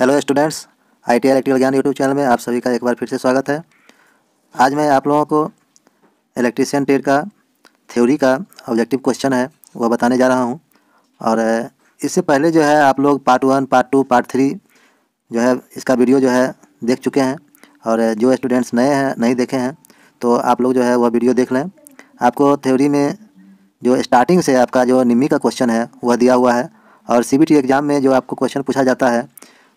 hello students I T electrical Gyan YouTube channel में आप सभी का एक बार फिर से स्वागत है आज मैं आप लोगों को इलेक्ट्रीशियन ट्रेड का थ्योरी का ऑब्जेक्टिव क्वेश्चन है वह बताने जा रहा हूँ और इससे पहले जो है आप लोग part one part two part three जो है इसका वीडियो जो है देख चुके हैं और जो स्टूडेंट्स नए हैं नहीं देखे हैं तो आप लोग जो है वह वीडियो देख लें आपको थ्योरी में जो स्टार्टिंग से आपका जो निम्मी का क्वेश्चन है वह दिया हुआ है और सी एग्ज़ाम में जो आपको क्वेश्चन पूछा जाता है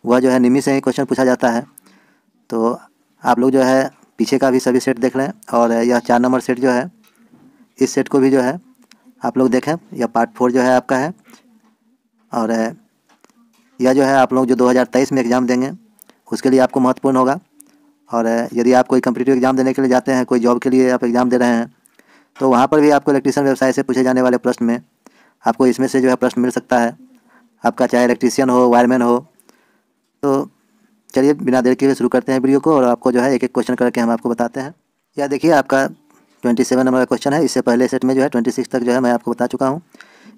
वह जो है निमी से ही क्वेश्चन पूछा जाता है तो आप लोग जो है पीछे का भी सभी सेट देख लें और यह चार नंबर सेट जो है इस सेट को भी जो है आप लोग देखें यह पार्ट फोर जो है आपका है और यह जो है आप लोग जो 2023 में एग्ज़ाम देंगे उसके लिए आपको महत्वपूर्ण होगा और यदि आप कोई कंपिटेटिव एग्ज़ाम देने के लिए जाते हैं कोई जॉब के लिए आप एग्ज़ाम दे रहे हैं तो वहाँ पर भी आपको इलेक्ट्रीशियन व्यवसाय से पूछे जाने वाले प्रश्न में आपको इसमें से जो है प्रश्न मिल सकता है आपका चाहे इलेक्ट्रीशियन हो वायरमैन हो तो चलिए बिना देर के शुरू करते हैं वीडियो को और आपको जो है एक एक क्वेश्चन करके हम आपको बताते हैं या देखिए आपका ट्वेंटी सेवन नंबर का क्वेश्चन है इससे पहले सेट में जो है ट्वेंटी सिक्स तक जो है मैं आपको बता चुका हूँ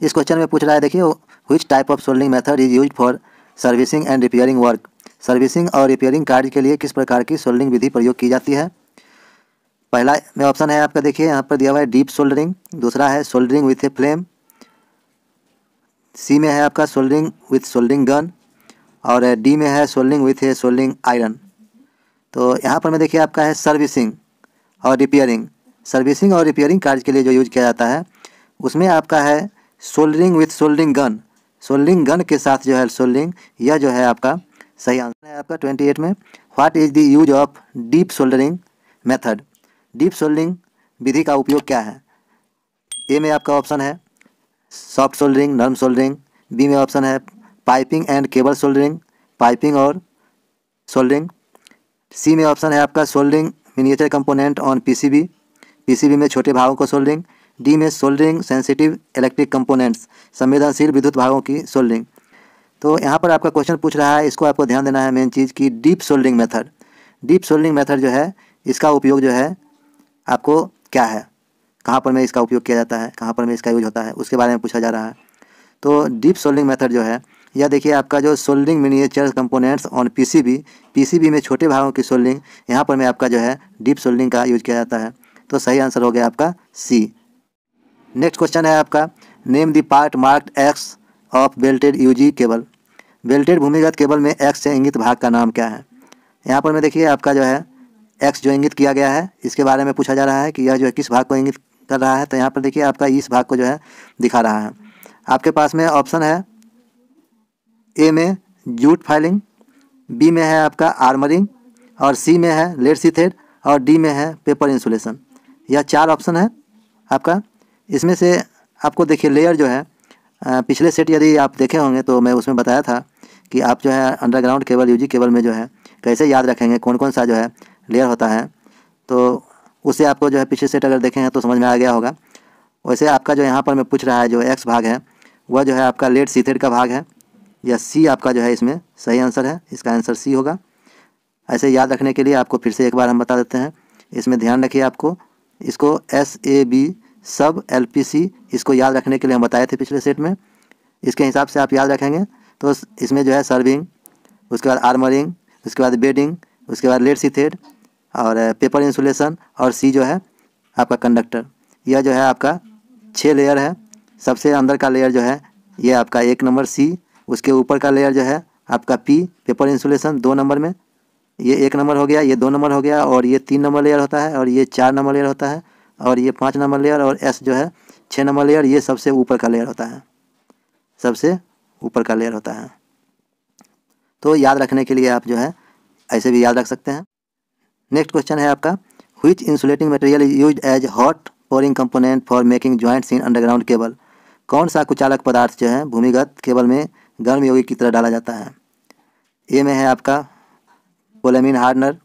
इस क्वेश्चन में पूछ रहा है देखिए which type of soldering method is use for servicing and repairing work servicing और रिपेयरिंग कार्य के लिए किस प्रकार की सोल्डिंग विधि प्रयोग की जाती है पहला में ऑप्शन है आपका देखिए यहाँ पर दिया हुआ है डीप सोल्डरिंग दूसरा है soldering with a flame C में है आपका सोल्डरिंग विथ सोल्डिंग गन और डी में है सोल्डिंग विथ है सोल्डिंग आयरन तो यहाँ पर मैं देखिए आपका है सर्विसिंग और रिपेयरिंग सर्विसिंग और रिपेयरिंग कार्य के लिए जो यूज किया जाता है उसमें आपका है soldering with soldering gun soldering gun के साथ जो है सोल्डिंग यह जो है आपका सही आंसर है आपका ट्वेंटी एट में what is the use of dip soldering method dip soldering विधि का उपयोग क्या है ए में आपका ऑप्शन है सॉफ्ट सोल्डरिंग नर्म सोल्डरिंग बी में ऑप्शन है piping and cable soldering piping और सोल्डरिंग सी में ऑप्शन है आपका soldering miniature component on PCB PCB में छोटे भागों को सोल्डरिंग डी में सोल्डरिंग सेंसिटिव इलेक्ट्रिक कंपोनेंट्स संवेदनशील विद्युत भागों की सोल्डरिंग तो यहाँ पर आपका क्वेश्चन पूछ रहा है इसको आपको ध्यान देना है मेन चीज़ कि dip soldering method dip soldering method जो है इसका उपयोग जो है आपको क्या है कहाँ पर में इसका उपयोग किया जाता है कहाँ पर में इसका यूज होता है उसके बारे में पूछा जा रहा है तो डीप सोल्डिंग मेथड जो है या देखिए आपका जो soldering miniature components on PCB PCB में छोटे भागों की सोल्डिंग यहाँ पर मैं आपका जो है डीप सोल्डिंग का यूज किया जाता है तो सही आंसर हो गया आपका सी नेक्स्ट क्वेश्चन है आपका name the part marked X of belted UG cable belted भूमिगत केबल में एक्स से इंगित भाग का नाम क्या है यहाँ पर मैं देखिए आपका जो है एक्स जो इंगित किया गया है इसके बारे में पूछा जा रहा है कि यह जो है किस भाग को इंगित कर रहा है तो यहाँ पर देखिए आपका इस भाग को जो है दिखा रहा है आपके पास में ऑप्शन है ए में जूट फाइलिंग बी में है आपका आर्मरिंग और सी में है लेड सीथेड और डी में है पेपर इंसुलेशन यह चार ऑप्शन है आपका इसमें से आपको देखिए लेयर जो है पिछले सेट यदि आप देखे होंगे तो मैं उसमें बताया था कि आप जो है अंडरग्राउंड केबल यूजी केबल में जो है कैसे याद रखेंगे कौन कौन सा जो है लेयर होता है तो उसे आपको जो है पिछले सेट अगर देखें तो समझ में आ गया होगा वैसे आपका जो यहाँ पर मैं पूछ रहा है जो एक्स भाग है वह जो है आपका लेड सीथेड का भाग है या सी आपका जो है इसमें सही आंसर है इसका आंसर सी होगा ऐसे याद रखने के लिए आपको फिर से एक बार हम बता देते हैं इसमें ध्यान रखिए आपको इसको एस ए बी सब एल पी सी इसको याद रखने के लिए हम बताए थे पिछले सेट में इसके हिसाब से आप याद रखेंगे तो इसमें जो है सर्विंग उसके बाद आर्मरिंग उसके बाद बेडिंग उसके बाद लेड सीथेड और पेपर uh, इंसुलेशन और सी जो है आपका कंडक्टर यह जो है आपका छः लेयर है सबसे अंदर का लेयर जो है यह आपका एक नंबर सी उसके ऊपर का लेयर जो है आपका पी पेपर इंसुलेशन दो नंबर में ये एक नंबर हो गया ये दो नंबर हो गया और ये तीन नंबर लेयर होता है और ये चार नंबर लेयर होता है और ये पाँच नंबर लेयर और एस जो है छः नंबर लेयर ये सबसे ऊपर का लेयर होता है सबसे ऊपर का लेयर होता है तो याद रखने के लिए आप जो है ऐसे भी याद रख सकते हैं नेक्स्ट क्वेश्चन है आपका which insulating material use as hot hot pouring for making joints in underground cable कौन सा कुचालक पदार्थ जो है भूमिगत केबल में गर्म यौगिक की तरह डाला जाता है ए में है आपका पोलेमिन हार्डनर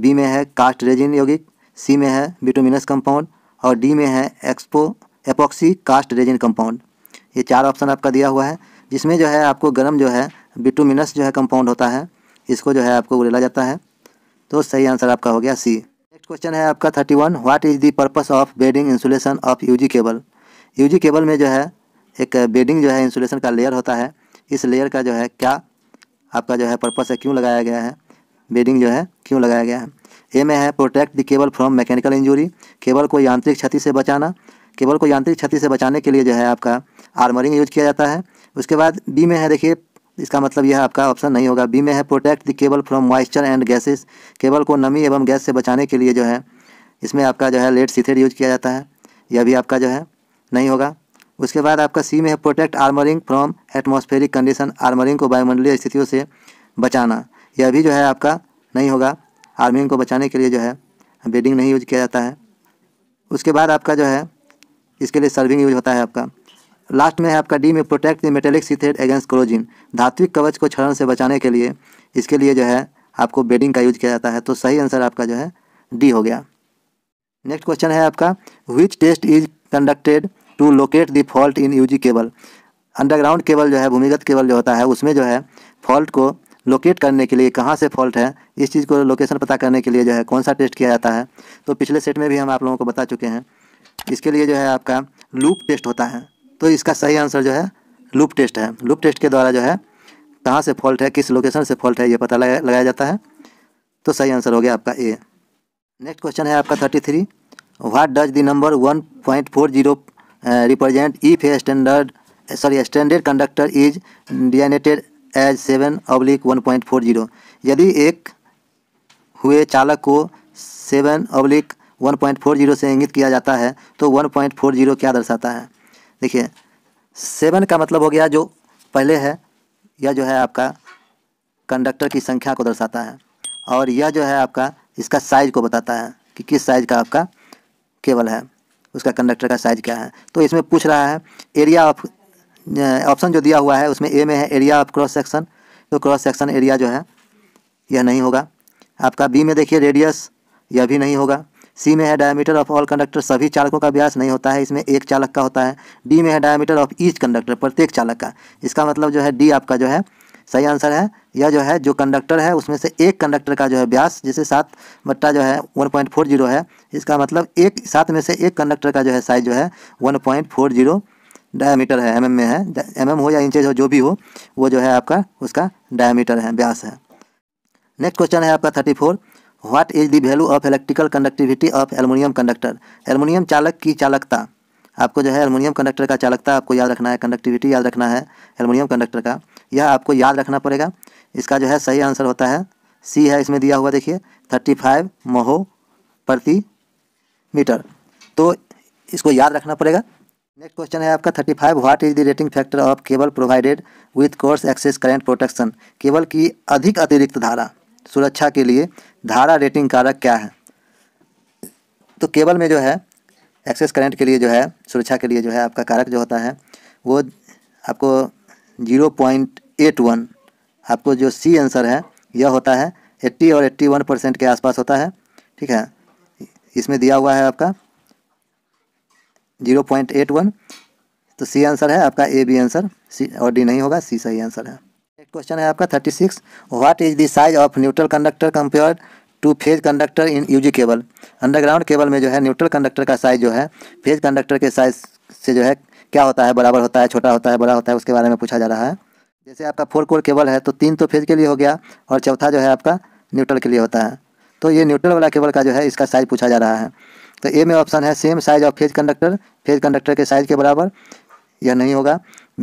बी में है कास्ट रेजिन यौगिक सी में है विटोमिनस कंपाउंड और डी में है expo epoxy cast resin compound ये चार ऑप्शन आपका दिया हुआ है जिसमें जो है आपको गर्म जो है विटोमिनस जो है कंपाउंड होता है इसको जो है आपको उड़ेला जाता है तो सही आंसर आपका हो गया सी नेक्स्ट क्वेश्चन है आपका thirty one what is the purpose of bedding insulation of UG cable UG cable में जो है एक बेडिंग जो है इंसुलेशन का लेयर होता है इस लेयर का जो है क्या आपका जो है पर्पस है क्यों लगाया गया है बेडिंग जो है क्यों लगाया गया है ए में है protect the cable from mechanical injury cable को यांत्रिक क्षति से बचाना केबल को यांत्रिक क्षति से बचाने के लिए जो है आपका आर्मरिंग यूज किया जाता है उसके बाद बी में है देखिए इसका मतलब यह आपका ऑप्शन नहीं होगा बी में है protect the cable from moisture and gases cable को नमी एवं गैस से बचाने के लिए जो है इसमें आपका जो है लेट सीथेड यूज किया जाता है यह भी आपका जो है नहीं होगा उसके बाद आपका सी में है protect armouring from atmospheric condition armouring को वायुमंडलीय स्थितियों से बचाना यह भी जो है आपका नहीं होगा आर्मिंग को बचाने के लिए जो है बेडिंग नहीं यूज किया जाता है उसके बाद आपका जो है इसके लिए सर्विंग यूज होता है आपका लास्ट में है आपका डी में protect the metallic sheathed against corrosion धात्विक कवच को क्षरण से बचाने के लिए इसके लिए जो है आपको बेडिंग का यूज किया जाता है तो सही आंसर आपका जो है डी हो गया नेक्स्ट क्वेश्चन है आपका which test is conducted to locate the fault in UG cable underground cable जो है भूमिगत केबल जो होता है उसमें जो है फॉल्ट को लोकेट करने के लिए कहाँ से फॉल्ट है इस चीज़ को लोकेशन पता करने के लिए जो है कौन सा टेस्ट किया जाता है तो पिछले सेट में भी हम आप लोगों को बता चुके हैं इसके लिए जो है आपका लूप टेस्ट होता है तो इसका सही आंसर जो है लूप टेस्ट है लूप टेस्ट के द्वारा जो है कहाँ से फॉल्ट है किस लोकेशन से फॉल्ट है ये पता लगा लगाया जाता है तो सही आंसर हो गया आपका ए नेक्स्ट क्वेश्चन है आपका thirty three what does the number one point four zero Uh, represent if a standard sorry standard conductor is designated as seven oblique one point four zero यदि एक हुए चालक को seven oblique one point four zero से इंगित किया जाता है तो वन पॉइंट फोर जीरो क्या दर्शाता है देखिए सेवन का मतलब हो गया जो पहले है यह जो है आपका कंडक्टर की संख्या को दर्शाता है और यह जो है आपका इसका साइज को बताता है कि किस साइज का आपका केबल है उसका कंडक्टर का साइज़ क्या है तो इसमें पूछ रहा है एरिया ऑफ ऑप्शन जो दिया हुआ है उसमें ए में है एरिया ऑफ क्रॉस सेक्शन तो क्रॉस सेक्शन एरिया जो है यह नहीं होगा आपका बी में देखिए रेडियस यह भी नहीं होगा सी में है डायमीटर ऑफ ऑल कंडक्टर सभी चालकों का व्यास नहीं होता है इसमें एक चालक का होता है डी में है डायमीटर ऑफ ईच कंडक्टर प्रत्येक चालक का इसका मतलब जो है डी आपका जो है सही आंसर है यह जो है जो कंडक्टर है उसमें से एक कंडक्टर का जो है ब्यास जैसे सात बट्टा जो है वन पॉइंट फोर जीरो है इसका मतलब एक सात में से एक कंडक्टर का जो है साइज जो है one point four zero diameter है एम mm में है एम mm हो या इंचज हो जो भी हो वो जो है आपका उसका डायमीटर है ब्यास है नेक्स्ट क्वेश्चन है आपका thirty four what is the value of electrical conductivity of aluminium conductor aluminium चालक की चालकता आपको जो है एलमिनियम कंडक्टर का चालकता आपको याद रखना है कंडक्टिविटी याद रखना है एलमिनियम कंडक्टर का यह आपको याद रखना पड़ेगा इसका जो है सही आंसर होता है सी है इसमें दिया हुआ देखिए थर्टी फाइव महो प्रति मीटर तो इसको याद रखना पड़ेगा नेक्स्ट क्वेश्चन है आपका thirty five what is the rating factor of cable provided with coarse excess current protection cable की अधिक अतिरिक्त धारा सुरक्षा के लिए धारा रेटिंग कारक क्या है तो केबल में जो है एक्सेस करंट के लिए जो है सुरक्षा के लिए जो है आपका कारक जो होता है वो आपको जीरो पॉइंट एट वन आपको जो सी आंसर है यह होता है एट्टी और एट्टी वन परसेंट के आसपास होता है ठीक है इसमें दिया हुआ है आपका जीरो पॉइंट एट वन तो सी आंसर है आपका ए बी आंसर सी और डी नहीं होगा सी सही आंसर है नेक्स्ट क्वेश्चन है आपका thirty six what is the size of neutral conductor compare to phase conductor in UG cable underground cable में जो है न्यूट्रल कंडक्टर का साइज जो है फेज कंडक्टर के साइज से जो है क्या होता है बराबर होता है छोटा होता है बड़ा होता है उसके बारे में पूछा जा रहा है जैसे आपका फोर कोर केबल है तो तीन तो फेज के लिए हो गया और चौथा जो है आपका न्यूट्रल के लिए होता है तो ये न्यूट्रल वाला केबल का जो है इसका साइज पूछा जा रहा है तो ए में ऑप्शन है same size of phase conductor phase conductor के साइज के बराबर यह नहीं होगा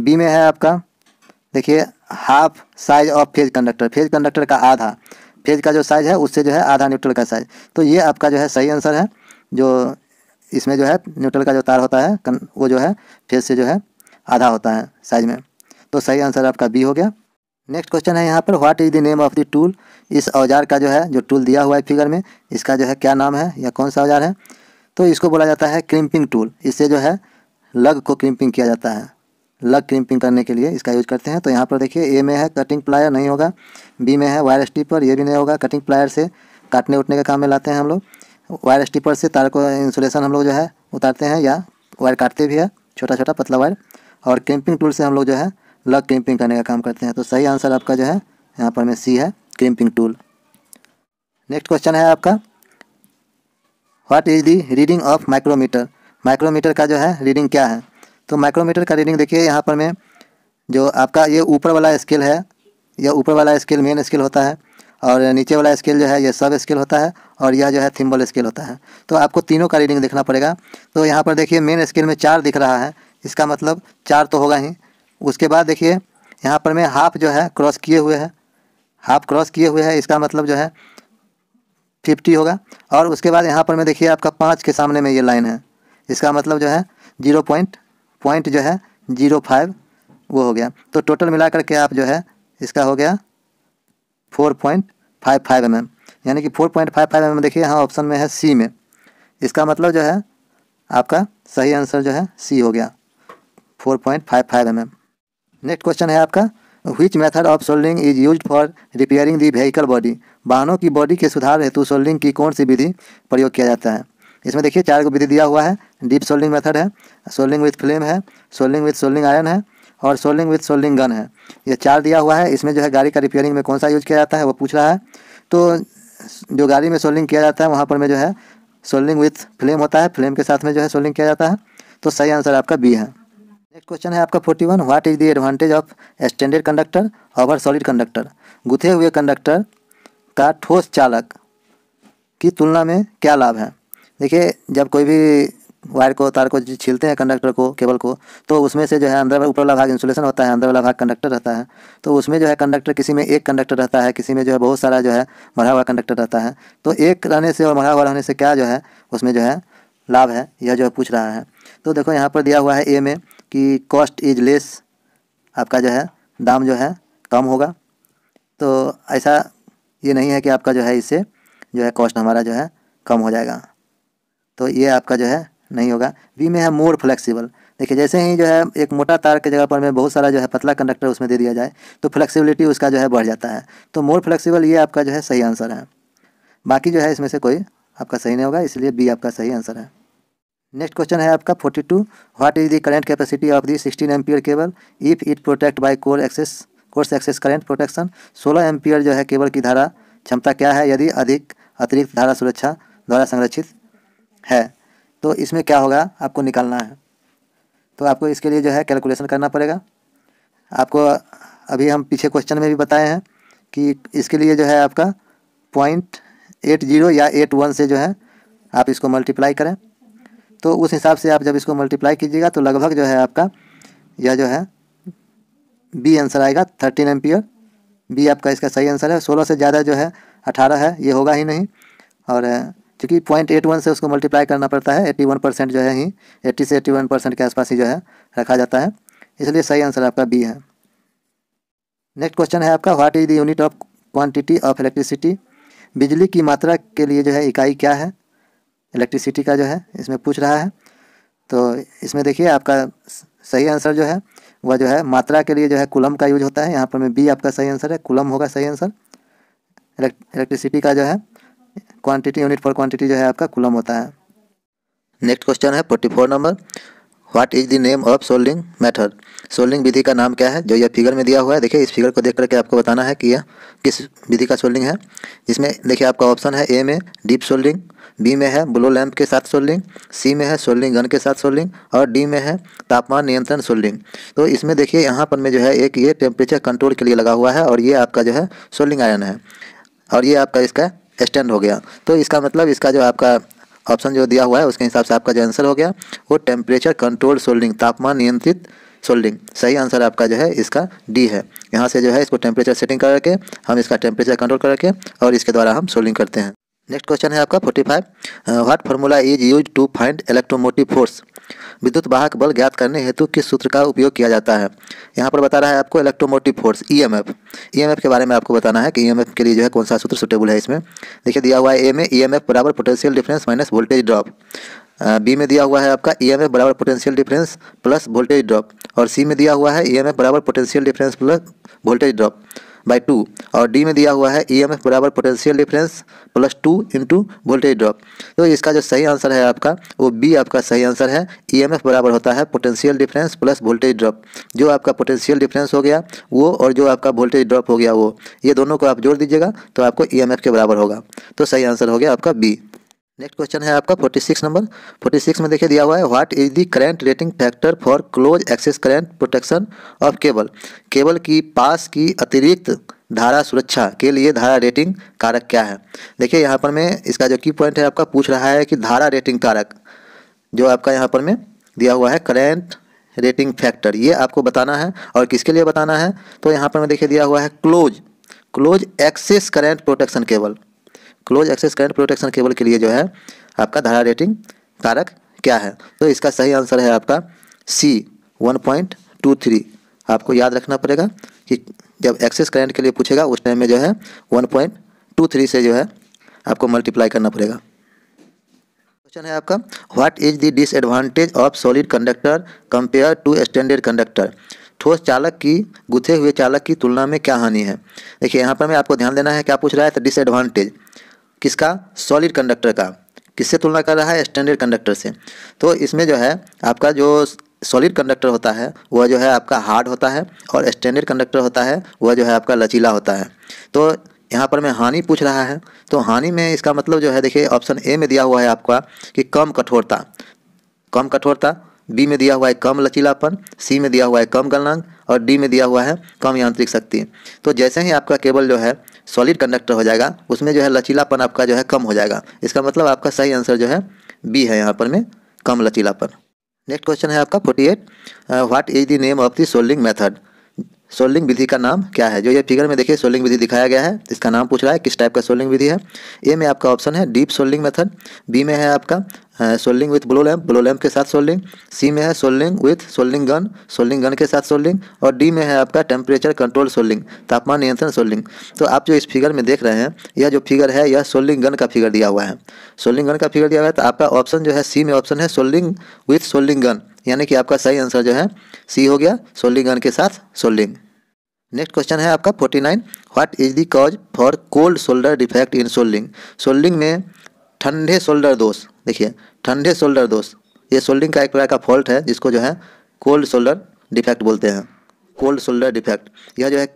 बी में है आपका देखिए half size of phase conductor phase conductor का आधा फेज का जो साइज है उससे जो है आधा न्यूट्रल का साइज तो ये आपका जो है सही आंसर है जो इसमें जो है न्यूट्रल का जो तार होता है वो जो है फेज से जो है आधा होता है साइज में तो सही आंसर आपका बी हो गया नेक्स्ट क्वेश्चन है यहाँ पर what is the name of the tool इस औजार का जो है जो टूल दिया हुआ है फिगर में इसका जो है क्या नाम है या कौन सा औजार है तो इसको बोला जाता है क्रिम्पिंग टूल इससे जो है लग को क्रिम्पिंग किया जाता है लग क्रिम्पिंग करने के लिए इसका यूज करते हैं तो यहाँ पर देखिए ए में है कटिंग प्लायर नहीं होगा बी में है वायर स्टीपर ये भी नहीं होगा कटिंग प्लायर से काटने उठने का काम में लाते हैं हम लोग वायर स्टीपर से तार को इंसुलेशन हम लोग जो है उतारते हैं या वायर काटते भी है छोटा छोटा पतला वायर और क्रिम्पिंग टूल से हम लोग जो है लग क्रिम्पिंग करने का काम करते हैं तो सही आंसर आपका जो है यहाँ पर में सी है क्रिम्पिंग टूल नेक्स्ट क्वेश्चन है आपका what is the reading of micrometer micrometer का जो है रीडिंग क्या है तो माइक्रोमीटर का रीडिंग देखिए यहाँ पर मैं जो आपका ये ऊपर वाला स्केल है यह ऊपर वाला स्केल मेन स्केल होता है और नीचे वाला स्केल जो है यह सब स्केल होता है और यह जो है थिम्बल स्केल होता है तो आपको तीनों का रीडिंग देखना पड़ेगा तो यहाँ पर देखिए मेन स्केल में चार दिख रहा है इसका मतलब चार तो होगा ही उसके बाद देखिए यहाँ पर मैं हाफ जो है क्रॉस किए हुए है हाफ क्रॉस किए हुए है इसका मतलब जो है फिफ्टी होगा और उसके बाद यहाँ पर मैं देखिए आपका पाँच के सामने में ये लाइन है इसका मतलब जो है ज़ीरो पॉइंट पॉइंट जो है जीरो फाइव वो हो गया तो टोटल मिला करके आप जो है इसका हो गया four point five five M M यानी कि four point five five M M देखिए यहाँ ऑप्शन में है सी में इसका मतलब जो है आपका सही आंसर जो है सी हो गया four point five five M M next question है आपका which method of soldering is use for repairing the vehicle body वाहनों की बॉडी के सुधार हेतु सोल्डिंग की कौन सी विधि प्रयोग किया जाता है इसमें देखिए चार विधि दिया हुआ है डीप सोल्डिंग मेथड है सोल्डिंग विथ फ्लेम है सोल्डिंग विथ सोल्डिंग आयन है और सोल्डिंग विथ सोल्डिंग गन है ये चार दिया हुआ है इसमें जो है गाड़ी का रिपेयरिंग में कौन सा यूज़ किया जाता है वो पूछ रहा है तो जो गाड़ी में सोल्डिंग किया जाता है वहाँ पर में जो है सोल्डिंग विथ फ्लेम होता है फ्लेम के साथ में जो है सोल्डिंग किया जाता है तो सही आंसर आपका बी है नेक्स्ट क्वेश्चन है आपका forty one what is the advantage of standard conductor over solid conductor गुथे हुए कंडक्टर का ठोस चालक की तुलना में क्या लाभ है देखिए जब कोई भी वायर को तार को छीलते हैं कंडक्टर को केबल को तो उसमें से जो है अंदर ऊपर वाला भाग इंसुलेशन होता है अंदर वाला भाग कंडक्टर रहता है तो उसमें जो है कंडक्टर किसी में एक कंडक्टर रहता है किसी में जो है बहुत सारा जो है मरा हुआ कंडक्टर रहता है तो एक रहने से और मरा हुआ रहने से क्या जो है उसमें जो है लाभ है यह जो है पूछ रहा है तो देखो यहाँ पर दिया हुआ है ए में कि कॉस्ट इज लेस आपका जो है दाम जो है कम होगा तो ऐसा ये नहीं है कि आपका जो है इससे जो है कॉस्ट हमारा जो है कम हो जाएगा तो ये आपका जो है नहीं होगा बी में है मोर फ्लेक्सिबल देखिए जैसे ही जो है एक मोटा तार के जगह पर में बहुत सारा जो है पतला कंडक्टर उसमें दे दिया जाए तो फ्लेक्सिबिलिटी उसका जो है बढ़ जाता है तो मोर फ्लेक्सिबल ये आपका जो है सही आंसर है बाकी जो है इसमें से कोई आपका सही नहीं होगा इसलिए बी आपका सही आंसर है नेक्स्ट क्वेश्चन है आपका 42 two what is the current capacity of the 16 ampere cable if it protect by core excess coarse excess current protection 16 ampere जो है केबल की धारा क्षमता क्या है यदि अधिक अतिरिक्त धारा सुरक्षा द्वारा संरक्षित है तो इसमें क्या होगा आपको निकालना है तो आपको इसके लिए जो है कैलकुलेशन करना पड़ेगा आपको अभी हम पीछे क्वेश्चन में भी बताए हैं कि इसके लिए जो है आपका पॉइंट एट जीरो या एट वन से जो है आप इसको मल्टीप्लाई करें तो उस हिसाब से आप जब इसको मल्टीप्लाई कीजिएगा तो लगभग जो है आपका यह जो है बी आंसर आएगा थर्टीन एम्पियर बी आपका इसका सही आंसर है सोलह से ज़्यादा जो है अठारह है ये होगा ही नहीं और क्योंकि पॉइंट एट वन से उसको मल्टीप्लाई करना पड़ता है एट्टी वन परसेंट जो है ही एट्टी से एट्टी वन परसेंट के आसपास ही जो है रखा जाता है इसलिए सही आंसर आपका बी है नेक्स्ट क्वेश्चन है आपका what is the unit of quantity of electricity बिजली की मात्रा के लिए जो है इकाई क्या है इलेक्ट्रिसिटी का जो है इसमें पूछ रहा है तो इसमें देखिए आपका सही आंसर जो है वह जो है मात्रा के लिए जो है कुलम का यूज होता है यहाँ पर में बी आपका सही आंसर है कुलम होगा सही आंसर इलेक्ट्रिसिटी का जो है क्वांटिटी यूनिट फॉर क्वांटिटी जो है आपका कुलम होता है नेक्स्ट क्वेश्चन है forty four number what is the name of soldering method soldering विधि का नाम क्या है जो यह फिगर में दिया हुआ है देखिए इस फिगर को देख करके आपको बताना है कि यह किस विधि का सोल्डिंग है जिसमें देखिए आपका ऑप्शन है ए में डीप सोल्डिंग बी में है ब्लो लैम्प के साथ सोल्डिंग सी में है सोल्डिंग गन के साथ सोल्डिंग और डी में है तापमान नियंत्रण सोल्डिंग तो इसमें देखिए यहाँ पर में जो है एक ये टेम्परेचर कंट्रोल के लिए लगा हुआ है और ये आपका जो है सोल्डिंग आयन है और ये आपका इसका एक्सटेंड हो गया तो इसका मतलब इसका जो आपका ऑप्शन जो दिया हुआ है उसके हिसाब से आपका जो आंसर हो गया वो टेम्परेचर कंट्रोल सोल्डिंग तापमान नियंत्रित सोल्डिंग सही आंसर आपका जो है इसका डी है यहाँ से जो है इसको टेम्परेचर सेटिंग करके हम इसका टेम्परेचर कंट्रोल करके और इसके द्वारा हम सोल्डिंग करते हैं नेक्स्ट क्वेश्चन है आपका forty five what formula is use to find electromotive force विद्युत वाहक बल ज्ञात करने हेतु किस सूत्र का उपयोग किया जाता है यहाँ पर बता रहा है आपको इलेक्ट्रोमोटिव फोर्स ई एम के बारे में आपको बताना है कि ई e के लिए जो है कौन सा सूत्र सुटेबल है इसमें देखिए दिया हुआ है ए में ई e बराबर potential difference minus voltage drop B में दिया हुआ है आपका ई e बराबर potential difference plus voltage drop और सी में दिया हुआ है ई बराबर potential difference plus voltage drop by two और डी में दिया हुआ है ई एम एफ बराबर potential difference plus two into voltage drop तो इसका जो सही आंसर है आपका वो बी आपका सही आंसर है ई एम एफ बराबर होता है potential difference plus voltage drop जो आपका पोटेंशियल डिफरेंस हो गया वो और जो आपका वोल्टेज ड्रॉप हो गया वो ये दोनों को आप जोड़ दीजिएगा तो आपको ई एम एफ के बराबर होगा तो सही आंसर हो गया आपका बी नेक्स्ट क्वेश्चन है आपका 46 नंबर 46 में देखिए दिया हुआ है what is the current rating factor for close excess current protection of cable cable की पास की अतिरिक्त धारा सुरक्षा के लिए धारा रेटिंग कारक क्या है देखिए यहाँ पर में इसका जो की पॉइंट है आपका पूछ रहा है कि धारा रेटिंग कारक जो आपका यहाँ पर में दिया हुआ है करेंट रेटिंग फैक्टर ये आपको बताना है और किसके लिए बताना है तो यहाँ पर में देखिए दिया हुआ है close close excess current protection cable close excess current protection cable के लिए जो है आपका धारा रेटिंग कारक क्या है तो इसका सही आंसर है आपका सी 1.23 आपको याद रखना पड़ेगा कि जब एक्सेस करंट के लिए पूछेगा उस टाइम में जो है 1.23 से जो है आपको मल्टीप्लाई करना पड़ेगा क्वेश्चन है आपका what is the disadvantage of solid conductor compare to standard conductor ठोस चालक की गुथे हुए चालक की तुलना में क्या हानि है देखिए यहाँ पर मैं आपको ध्यान देना है क्या पूछ रहा है तो डिसएडवांटेज किसका सॉलिड कंडक्टर का किससे तुलना कर रहा है स्टैंडर्ड कंडक्टर से तो इसमें जो है आपका जो सॉलिड कंडक्टर होता है वह जो है आपका हार्ड होता है और स्टैंडर्ड कंडक्टर होता है वह जो है आपका लचीला होता है तो यहाँ पर मैं हानि पूछ रहा है तो हानि में इसका मतलब जो है देखिए ऑप्शन ए में दिया हुआ है आपका कि कम कठोरता कम कठोरता बी में दिया हुआ है कम लचीलापन सी में दिया हुआ है कम गलनांक और डी में दिया हुआ है कम यांत्रिक शक्ति तो जैसे ही आपका केबल जो है सॉलिड कंडक्टर हो जाएगा उसमें जो है लचीलापन आपका जो है कम हो जाएगा इसका मतलब आपका सही आंसर जो है बी है यहाँ पर में कम लचीलापन नेक्स्ट क्वेश्चन है आपका forty eight what is the name of the soldering method soldering विधि का नाम क्या है जो ये फिगर में देखिए सोल्डिंग विधि दिखाया गया है इसका नाम पूछ रहा है किस टाइप का सोल्डिंग विधि है ए में आपका ऑप्शन है डीप सोल्डिंग मेथड बी में है आपका soldering with blow lamp blow lamp के साथ सोल्डिंग सी में है soldering with soldering gun soldering gun के साथ सोल्डिंग और डी में है आपका टेम्परेचर कंट्रोल सोल्डिंग तापमान नियंत्रण सोल्डिंग तो आप जो इस फिगर में देख रहे हैं यह जो फिगर है यह सोल्डिंग गन का फिगर दिया हुआ है सोल्डिंग गन का फिगर दिया हुआ है तो आपका ऑप्शन जो है सी में ऑप्शन है सोल्डिंग विथ सोल्डिंग गन यानी कि आपका सही आंसर जो है सी हो गया सोल्डिंग गन के साथ सोल्डिंग नेक्स्ट क्वेश्चन है आपका forty nine what is the cause for cold shoulder defect in soldering soldering में ठंडे शोल्डर दोष देखिए ठंडे शोल्डर दोष ये शोल्डिंग का एक प्रकार का फॉल्ट है जिसको जो है कोल्ड शोल्डर डिफेक्ट बोलते हैं कोल्ड शोल्डर डिफेक्ट यह जो है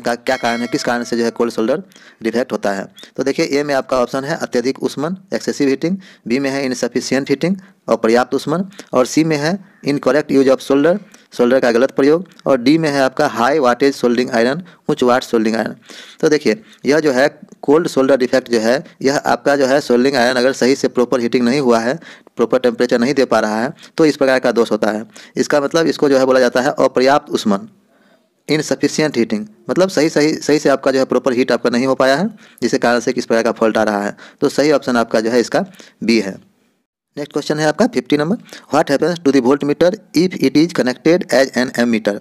का क्या कारण है किस कारण से जो है कोल्ड शोल्डर डिफेक्ट होता है तो देखिए ए में आपका ऑप्शन है अत्यधिक उष्मन एक्सेसिव हीटिंग बी में है इनसफिशियंट हीटिंग और पर्याप्त उष्मन और सी में है incorrect use of shoulder solder का गलत प्रयोग और डी में है आपका हाई वाटेज सोल्डिंग आयरन उच्च वाट सोल्डिंग आयरन तो देखिए यह जो है कोल्ड सोल्डर डिफेक्ट जो है यह आपका जो है सोल्डिंग आयरन अगर सही से प्रॉपर हीटिंग नहीं हुआ है प्रॉपर टेम्परेचर नहीं दे पा रहा है तो इस प्रकार का दोष होता है इसका मतलब इसको जो है बोला जाता है अपर्याप्त उष्मन इनसफिशियंट हीटिंग मतलब सही सही सही से आपका जो है प्रॉपर हीट आपका नहीं हो पाया है जिसके कारण से किस प्रकार का फॉल्ट आ रहा है तो सही ऑप्शन आपका जो है इसका बी है नेक्स्ट क्वेश्चन है आपका fifty number what happens to the voltmeter if it is connected as an ammeter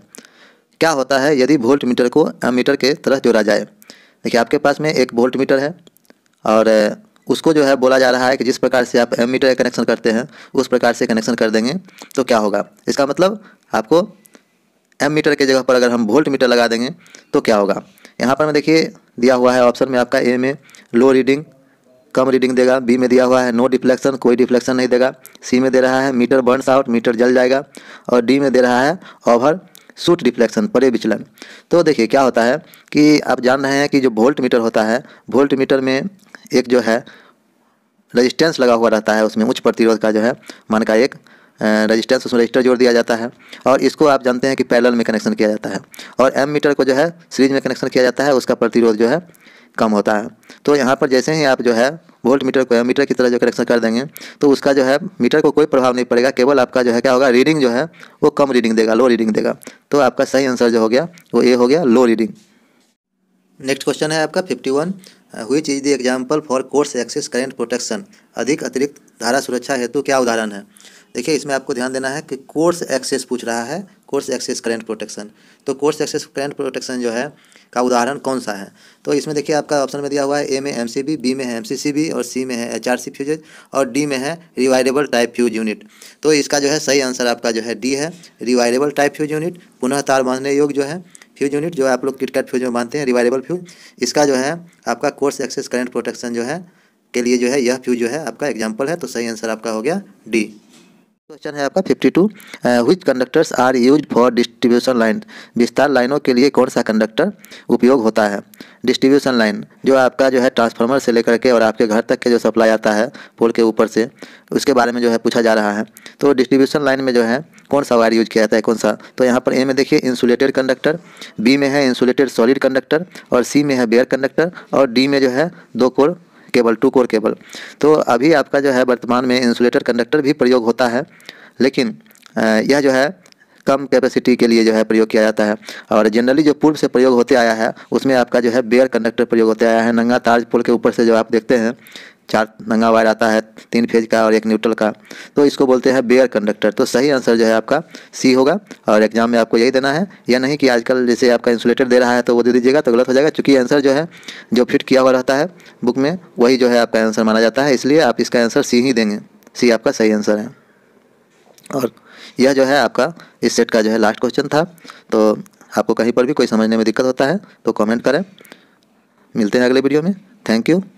क्या होता है यदि वोल्ट मीटर को एम मीटर के तरह जोड़ा जाए देखिए आपके पास में एक वोल्ट मीटर है और उसको जो है बोला जा रहा है कि जिस प्रकार से आप एम मीटर का कनेक्शन करते हैं उस प्रकार से कनेक्शन कर देंगे तो क्या होगा इसका मतलब आपको एम मीटर के जगह पर अगर हम वोल्ट मीटर लगा देंगे तो क्या होगा यहाँ पर मैं देखिए दिया हुआ है ऑप्शन में आपका ए में लो रीडिंग कम रीडिंग देगा बी में दिया हुआ है नो डिफ्लेक्शन कोई डिफ्लेक्शन नहीं देगा सी में दे रहा है मीटर बर्नस आउट मीटर जल जाएगा और डी में दे रहा है ओवर सूट डिफ्लेक्शन परे विचलन तो देखिए क्या होता है कि आप जान रहे हैं कि जो वोल्ट मीटर होता है वोल्ट मीटर में एक जो है रजिस्टेंस लगा हुआ रहता है उसमें उच्च प्रतिरोध का जो है मान का एक रजिस्टेंस उसमें रजिस्टर जोड़ दिया जाता है और इसको आप जानते हैं कि पैरल में कनेक्शन किया जाता है और एम मीटर को जो है सीरीज में कनेक्शन किया जाता है उसका प्रतिरोध जो है कम होता है तो यहाँ पर जैसे ही आप जो है वोल्ट मीटर को मीटर की तरह जो करेक्शन कर देंगे तो उसका जो है मीटर को कोई प्रभाव नहीं पड़ेगा केवल आपका जो है क्या होगा रीडिंग जो है वो कम रीडिंग देगा लो रीडिंग देगा तो आपका सही आंसर जो हो गया वो ये हो गया लो रीडिंग नेक्स्ट क्वेश्चन है आपका fifty one who is the example for coarse excess current protection अधिक अतिरिक्त धारा सुरक्षा हेतु क्या उदाहरण है देखिए इसमें आपको ध्यान देना है कि कोर्स एक्सेस पूछ रहा है कोर्स एक्सेस करेंट प्रोटेक्शन तो कोर्स एक्सेस करेंट प्रोटेक्शन जो है का उदाहरण कौन सा है तो इसमें देखिए आपका ऑप्शन में दिया हुआ है ए में एम सी बी बी में है एम सी सी बी और सी में है एच आर सी और डी में है रिवाइडेबल टाइप फ्यूज यूनिट तो इसका जो है सही आंसर आपका जो है डी है रिवाइडेबल टाइप फ्यूज यूनिट पुनः तार बांधने योग जो है फ्यूज यूनिट जो आप लोग किटकैट फ्यूज में बांधते हैं रिवाइडेबल फ्यूज इसका जो है आपका कोर्स एक्सेस करेंट प्रोटेक्शन जो है के लिए जो है यह फ्यूज जो है आपका एग्जाम्पल है तो सही आंसर आपका हो गया डी क्वेश्चन है आपका 52 two which conductors are use for distribution line विस्तार लाइनों के लिए कौन सा कंडक्टर उपयोग होता है डिस्ट्रीब्यूशन लाइन जो आपका जो है ट्रांसफार्मर से लेकर के और आपके घर तक के जो सप्लाई आता है पोल के ऊपर से उसके बारे में जो है पूछा जा रहा है तो डिस्ट्रीब्यूशन लाइन में जो है कौन सा वायर यूज किया जाता है कौन सा तो यहाँ पर ए में देखिए इंसुलेटेड कंडक्टर बी में है इंसुलेटेड सॉलिड कंडक्टर और सी में है बेयर कंडक्टर और डी में जो है दो core cable two core cable तो अभी आपका जो है वर्तमान में इंसुलेटर कंडक्टर भी प्रयोग होता है लेकिन यह जो है कम कैपेसिटी के लिए जो है प्रयोग किया जाता है और जनरली जो पूर्व से प्रयोग होते आया है उसमें आपका जो है बेयर कंडक्टर प्रयोग होते आया है नंगा तार पुल के ऊपर से जो आप देखते हैं चार नंगा वायर आता है तीन फेज का और एक न्यूट्रल का तो इसको बोलते हैं बेयर कंडक्टर तो सही आंसर जो है आपका सी होगा और एग्जाम में आपको यही देना है या नहीं कि आजकल जैसे आपका इंसुलेटर दे रहा है तो वो दे दीजिएगा तो गलत हो जाएगा क्योंकि आंसर जो है जो फिट किया हुआ रहता है बुक में वही जो है आपका आंसर माना जाता है इसलिए आप इसका आंसर सी ही देंगे सी आपका सही आंसर है और यह जो है आपका इस सेट का जो है लास्ट क्वेश्चन था तो आपको कहीं पर भी कोई समझने में दिक्कत होता है तो कमेंट करें मिलते हैं अगले वीडियो में थैंक यू